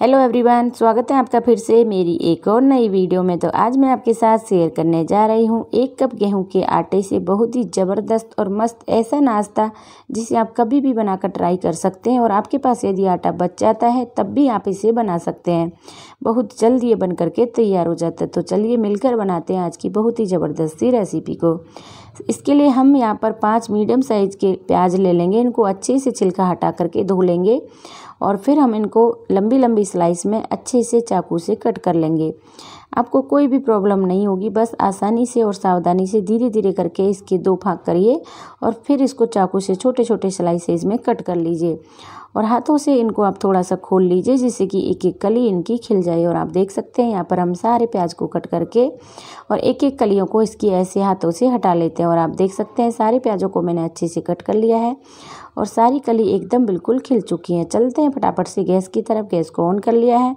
hello everyone स्वागत है आपका फिर से मेरी एक और नई वीडियो में तो आज मैं आपके साथ शेयर करने जा रही हूँ एक कप गेहूं के आटे से बहुत ही ज़बरदस्त और मस्त ऐसा नाश्ता जिसे आप कभी भी बनाकर ट्राई कर सकते हैं और आपके पास यदि आटा बच जाता है तब भी आप इसे बना सकते हैं बहुत जल्द ये बन करके तैयार हो जाता है तो चलिए मिलकर बनाते हैं आज की बहुत ही ज़बरदस्त सी रेसिपी को इसके लिए हम यहाँ पर पाँच मीडियम साइज़ के प्याज ले लेंगे इनको अच्छे से छिलका हटा करके धो लेंगे और फिर हम इनको लंबी लंबी स्लाइस में अच्छे से चाकू से कट कर लेंगे आपको कोई भी प्रॉब्लम नहीं होगी बस आसानी से और सावधानी से धीरे धीरे करके इसके दो भाग करिए और फिर इसको चाकू से छोटे छोटे स्लाइसेज में कट कर लीजिए और हाथों से इनको आप थोड़ा सा खोल लीजिए जिससे कि एक एक कली इनकी खिल जाए और आप देख सकते हैं यहाँ पर हम सारे प्याज को कट करके और एक एक कलियों को इसकी ऐसे हाथों से हटा लेते हैं और आप देख सकते हैं सारे प्याज़ों को मैंने अच्छे से कट कर लिया है और सारी कली एकदम बिल्कुल खिल चुकी हैं चलते हैं फटाफट से गैस की तरफ गैस को ऑन कर लिया है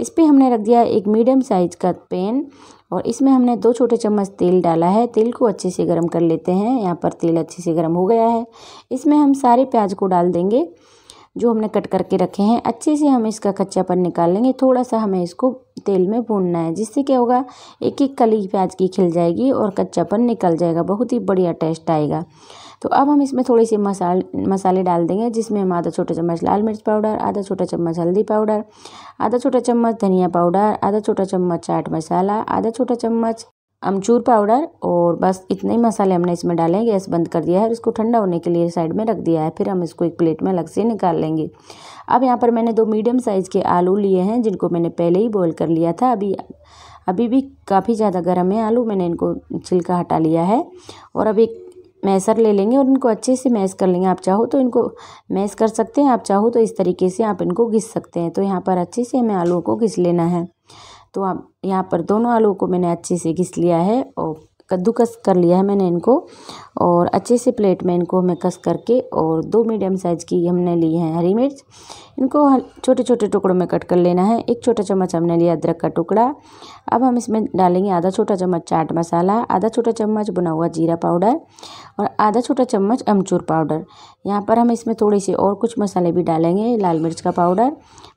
इस पर हमने रख दिया एक मीडियम साइज़ का पेन और इसमें हमने दो छोटे चम्मच तेल डाला है तेल को अच्छे से गर्म कर लेते हैं यहाँ पर तेल अच्छे से गर्म हो गया है इसमें हम सारे प्याज को डाल देंगे जो हमने कट करके रखे हैं अच्छे से हम इसका कच्चापन निकाल लेंगे थोड़ा सा हमें इसको तेल में भूनना है जिससे क्या होगा एक एक कली प्याज की खिल जाएगी और कच्चापन निकल जाएगा बहुत ही बढ़िया टेस्ट आएगा तो अब हम इसमें थोड़े से मसाल मसाले डाल देंगे जिसमें हम आधा छोटा चम्मच लाल मिर्च पाउडर आधा छोटा चम्मच हल्दी पाउडर आधा छोटा चम्मच धनिया पाउडर आधा छोटा चम्मच चाट मसाला आधा छोटा चम्मच अमचूर पाउडर और बस इतने ही मसाले हमने इसमें डाले हैं गैस बंद कर दिया है और इसको ठंडा होने के लिए साइड में रख दिया है फिर हम इसको एक प्लेट में अलग से निकाल लेंगे अब यहाँ पर मैंने दो मीडियम साइज़ के आलू लिए हैं जिनको मैंने पहले ही बॉईल कर लिया था अभी अभी भी काफ़ी ज़्यादा गर्म है आलू मैंने इनको छिलका हटा लिया है और अब एक मैसर ले लेंगे और इनको अच्छे से मैश कर लेंगे आप चाहो तो इनको मैश कर सकते हैं आप चाहो तो इस तरीके से आप इनको घिस सकते हैं तो यहाँ पर अच्छे से हमें आलू को घिस लेना है तो आप यहाँ पर दोनों आलू को मैंने अच्छे से घिस लिया है और कद्दूकस कर लिया है मैंने इनको और अच्छे से प्लेट में इनको मैं कस करके और दो मीडियम साइज़ की हमने ली है हरी मिर्च इनको छोटे छोटे टुकड़ों में कट कर लेना है एक छोटा चम्मच हमने लिया अदरक का टुकड़ा अब हम इसमें डालेंगे आधा छोटा चम्मच चाट मसाला आधा छोटा चम्मच बुना हुआ जीरा पाउडर और आधा छोटा चम्मच अमचूर पाउडर यहाँ पर हम इसमें थोड़े से और कुछ मसाले भी डालेंगे लाल मिर्च का पाउडर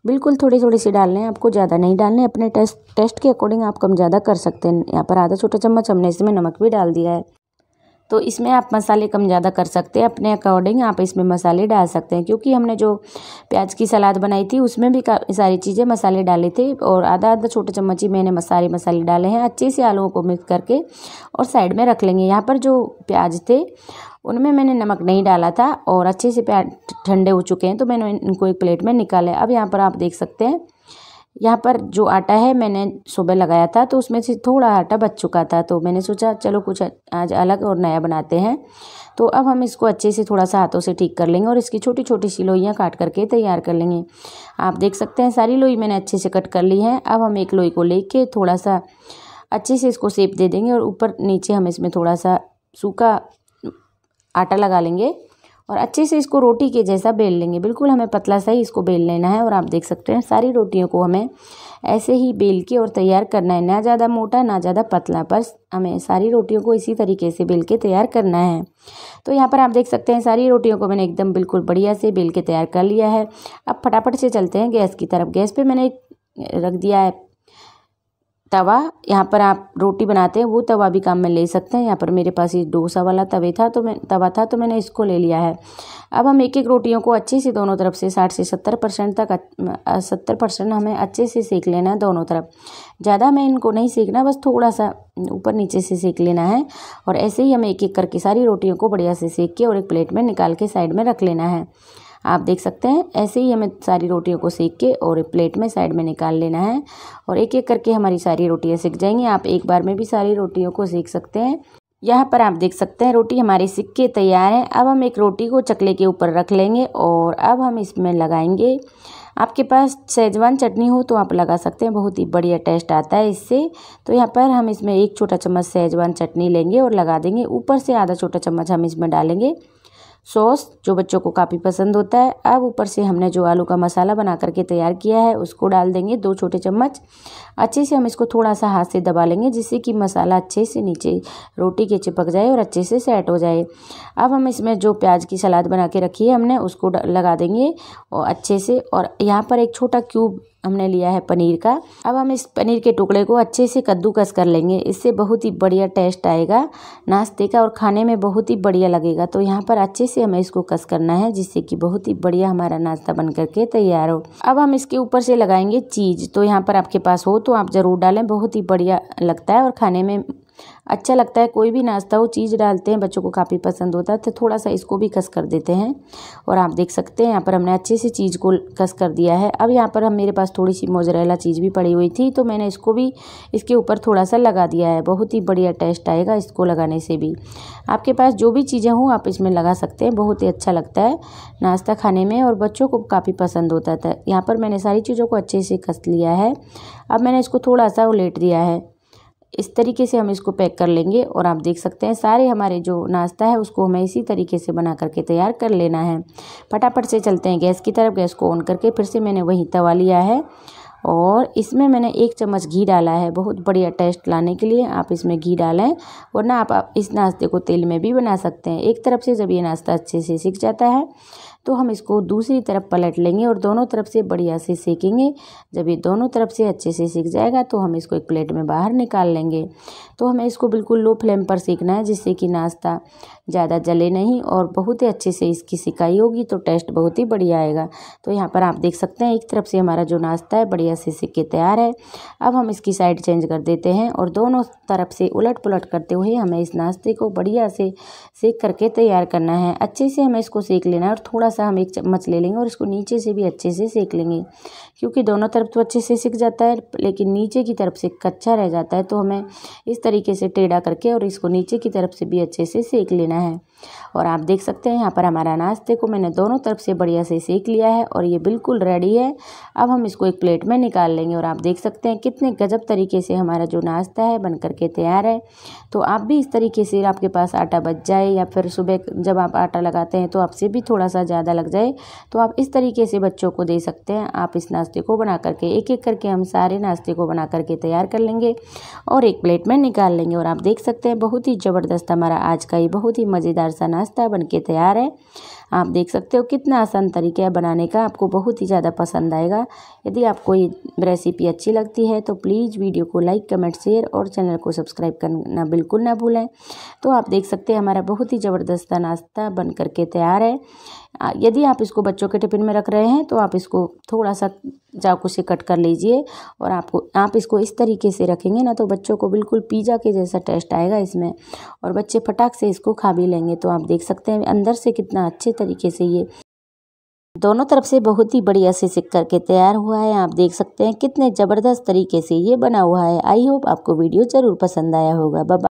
बिल्कुल थोड़ी थोड़ी सी डालने हैं आपको ज़्यादा नहीं डालने अपने टेस्ट टेस्ट के अकॉर्डिंग आप कम ज़्यादा कर सकते हैं यहाँ पर आधा छोटा चम्मच हमने इसमें नमक भी डाल दिया है तो इसमें आप मसाले कम ज़्यादा कर सकते हैं अपने अकॉर्डिंग आप इसमें मसाले डाल सकते हैं क्योंकि हमने जो प्याज की सलाद बनाई थी उसमें भी सारी चीज़ें मसाले डाले थे और आधा आधा छोटे चम्मच ही मैंने सारे मसाले डाले हैं अच्छे से आलूओं को मिक्स करके और साइड में रख लेंगे यहाँ पर जो प्याज थे उनमें मैंने नमक नहीं डाला था और अच्छे से प्याज ठंडे हो चुके हैं तो मैंने इनको एक प्लेट में निकाला अब यहाँ पर आप देख सकते हैं यहाँ पर जो आटा है मैंने सुबह लगाया था तो उसमें से थोड़ा आटा बच चुका था तो मैंने सोचा चलो कुछ आज अलग और नया बनाते हैं तो अब हम इसको अच्छे से थोड़ा सा हाथों से ठीक कर लेंगे और इसकी छोटी छोटी सी लोइयाँ काट करके तैयार कर लेंगे आप देख सकते हैं सारी लोई मैंने अच्छे से कट कर ली है अब हम एक लोई को ले थोड़ा सा अच्छे से इसको सेप दे देंगे और ऊपर नीचे हम इसमें थोड़ा सा सूखा आटा लगा लेंगे और अच्छे से इसको रोटी के जैसा बेल लेंगे बिल्कुल हमें पतला सा ही इसको बेल लेना है और आप देख सकते हैं सारी रोटियों को हमें ऐसे ही बेल के और तैयार करना है ना ज़्यादा मोटा ना ज़्यादा पतला पर हमें सारी रोटियों को इसी तरीके से बेल के तैयार करना है तो यहाँ पर आप देख सकते हैं सारी रोटियों को मैंने एकदम बिल्कुल बढ़िया से बेल के तैयार कर लिया है अब फटाफट से चलते हैं गैस की तरफ गैस पर मैंने रख दिया है तवा यहाँ पर आप रोटी बनाते हैं वो तवा भी काम में ले सकते हैं यहाँ पर मेरे पास ये डोसा वाला तवे था तो मैं तवा था तो मैंने इसको ले लिया है अब हम एक एक रोटियों को अच्छे से दोनों तरफ से साठ से सत्तर परसेंट तक सत्तर परसेंट हमें अच्छे से सेक लेना है दोनों तरफ ज़्यादा हमें इनको नहीं सेकना बस थोड़ा सा ऊपर नीचे से सेक लेना है और ऐसे ही हमें एक एक करके सारी रोटियों को बढ़िया से सेक के और एक प्लेट में निकाल के साइड में रख लेना है आप देख सकते हैं ऐसे ही हमें सारी रोटियों को सेक के और प्लेट में साइड में निकाल लेना है और एक एक करके हमारी सारी रोटियाँ सीख जाएंगी आप एक बार में भी सारी रोटियों को सेक सकते हैं यहाँ पर आप देख सकते हैं रोटी हमारी सिक के तैयार है अब हम एक रोटी को चकले के ऊपर रख लेंगे और अब हम इसमें लगाएंगे आपके पास शेजवान चटनी हो तो आप लगा सकते हैं बहुत ही बढ़िया टेस्ट आता है इससे तो यहाँ पर हम इसमें एक छोटा चम्मच शेजवान चटनी लेंगे और लगा देंगे ऊपर से आधा छोटा चम्मच हम इसमें डालेंगे सॉस जो बच्चों को काफ़ी पसंद होता है अब ऊपर से हमने जो आलू का मसाला बना करके तैयार किया है उसको डाल देंगे दो छोटे चम्मच अच्छे से हम इसको थोड़ा सा हाथ से दबा लेंगे जिससे कि मसाला अच्छे से नीचे रोटी के चिपक जाए और अच्छे से सेट हो जाए अब हम इसमें जो प्याज की सलाद बना के रखी है हमने उसको लगा देंगे और अच्छे से और यहाँ पर एक छोटा क्यूब हमने लिया है पनीर का अब हम इस पनीर के टुकड़े को अच्छे से कद्दूकस कर लेंगे इससे बहुत ही बढ़िया टेस्ट आएगा नाश्ते का और खाने में बहुत ही बढ़िया लगेगा तो यहाँ पर अच्छे से हमें इसको कस करना है जिससे कि बहुत ही बढ़िया हमारा नाश्ता बन करके तैयार हो अब हम इसके ऊपर से लगाएंगे चीज़ तो यहाँ पर आपके पास हो तो आप ज़रूर डालें बहुत ही बढ़िया लगता है और खाने में अच्छा लगता है कोई भी नाश्ता हो चीज़ डालते हैं बच्चों को काफ़ी पसंद होता है तो थोड़ा सा इसको भी कस कर देते हैं और आप देख सकते हैं यहाँ पर हमने अच्छे से चीज़ को कस कर दिया है अब यहाँ पर हम मेरे पास थोड़ी सी मोजरेला चीज़ भी पड़ी हुई थी तो मैंने इसको भी इसके ऊपर थोड़ा सा लगा दिया है बहुत ही बढ़िया टेस्ट आएगा इसको लगाने से भी आपके पास जो भी चीज़ें हों आप इसमें लगा सकते हैं बहुत ही अच्छा लगता है नाश्ता खाने में और बच्चों को काफ़ी पसंद होता था यहाँ पर मैंने सारी चीज़ों को अच्छे से कस लिया है अब मैंने इसको थोड़ा सा उलेट दिया है इस तरीके से हम इसको पैक कर लेंगे और आप देख सकते हैं सारे हमारे जो नाश्ता है उसको हमें इसी तरीके से बना करके तैयार कर लेना है फटाफट से चलते हैं गैस की तरफ गैस को ऑन करके फिर से मैंने वही तवा लिया है और इसमें मैंने एक चम्मच घी डाला है बहुत बढ़िया टेस्ट लाने के लिए आप इसमें घी डालें वरना आप, आप इस नाश्ते को तेल में भी बना सकते हैं एक तरफ से जब ये नाश्ता अच्छे से सीख जाता है तो हम इसको दूसरी तरफ पलट लेंगे और दोनों तरफ से बढ़िया से सेकेंगे जब ये दोनों तरफ से अच्छे से सीख जाएगा तो हम इसको एक प्लेट में बाहर निकाल लेंगे तो हमें इसको बिल्कुल लो फ्लेम पर सीखना है जिससे कि नाश्ता ज़्यादा जले नहीं और बहुत ही अच्छे से इसकी सिकाई होगी तो टेस्ट बहुत ही बढ़िया आएगा तो यहाँ पर आप देख सकते हैं एक तरफ से हमारा जो नाश्ता है बढ़िया से सीख के तैयार है अब हम इसकी साइड चेंज कर देते हैं और दोनों तरफ से उलट पुलट करते हुए हमें इस नाश्ते को बढ़िया से सीख करके तैयार करना है अच्छे से हमें इसको सीख लेना है और थोड़ा सा हम एक चम्मच ले लेंगे और इसको नीचे से भी अच्छे से सेक लेंगे क्योंकि दोनों तरफ तो अच्छे से सिक जाता है लेकिन नीचे की तरफ से कच्चा रह जाता है तो हमें इस तरीके से टेढ़ा करके और इसको नीचे की तरफ से भी अच्छे से सेक लेना है और आप देख सकते हैं यहाँ पर हमारा नाश्ते को मैंने दोनों तरफ से बढ़िया से सेक लिया है और ये बिल्कुल रेडी है अब हम इसको एक प्लेट में निकाल लेंगे और आप देख सकते हैं कितने गजब तरीके से हमारा जो नाश्ता है बन करके तैयार है तो आप भी इस तरीके से आपके पास आटा बच जाए या फिर सुबह जब आप आटा लगाते हैं तो आपसे भी थोड़ा सा ज़्यादा लग जाए तो आप इस तरीके से बच्चों को दे सकते हैं आप इस नाश्ते नाश्ते को बना करके एक एक करके हम सारे नाश्ते को बना करके तैयार कर लेंगे और एक प्लेट में निकाल लेंगे और आप देख सकते हैं बहुत ही ज़बरदस्त हमारा आज का ये बहुत ही मज़ेदार सा नाश्ता बन के तैयार है आप देख सकते हो कितना आसान तरीका है बनाने का आपको बहुत ही ज़्यादा पसंद आएगा यदि आपको ये रेसिपी अच्छी लगती है तो प्लीज़ वीडियो को लाइक कमेंट शेयर और चैनल को सब्सक्राइब करना बिल्कुल ना भूलें तो आप देख सकते हैं हमारा बहुत ही ज़बरदस्त नाश्ता बन करके तैयार है यदि आप इसको बच्चों के टिफिन में रख रहे हैं तो आप इसको थोड़ा सा चाकू से कट कर लीजिए और आपको आप इसको इस तरीके से रखेंगे ना तो बच्चों को बिल्कुल पिज़्ज़ा के जैसा टेस्ट आएगा इसमें और बच्चे फटाक से इसको खा भी लेंगे तो आप देख सकते हैं अंदर से कितना अच्छे तरीके से ये दोनों तरफ से बहुत ही बढ़िया से सिक करके तैयार हुआ है आप देख सकते हैं कितने ज़बरदस्त तरीके से ये बना हुआ है आई होप आपको वीडियो ज़रूर पसंद आया होगा बाबा